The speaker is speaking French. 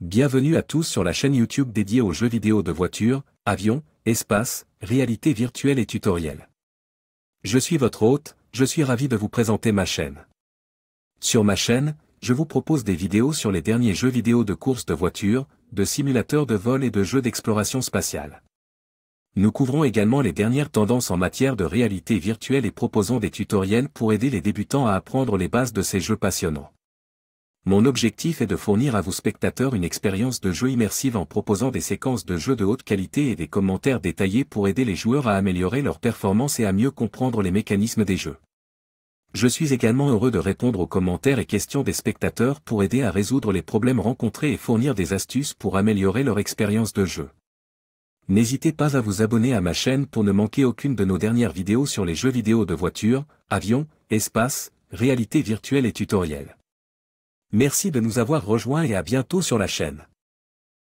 Bienvenue à tous sur la chaîne YouTube dédiée aux jeux vidéo de voitures, avions, espace, réalité virtuelle et tutoriels. Je suis votre hôte, je suis ravi de vous présenter ma chaîne. Sur ma chaîne, je vous propose des vidéos sur les derniers jeux vidéo de course de voitures, de simulateurs de vol et de jeux d'exploration spatiale. Nous couvrons également les dernières tendances en matière de réalité virtuelle et proposons des tutoriels pour aider les débutants à apprendre les bases de ces jeux passionnants. Mon objectif est de fournir à vos spectateurs une expérience de jeu immersive en proposant des séquences de jeu de haute qualité et des commentaires détaillés pour aider les joueurs à améliorer leur performance et à mieux comprendre les mécanismes des jeux. Je suis également heureux de répondre aux commentaires et questions des spectateurs pour aider à résoudre les problèmes rencontrés et fournir des astuces pour améliorer leur expérience de jeu. N'hésitez pas à vous abonner à ma chaîne pour ne manquer aucune de nos dernières vidéos sur les jeux vidéo de voiture, avions, espace, réalité virtuelle et tutoriels. Merci de nous avoir rejoints et à bientôt sur la chaîne.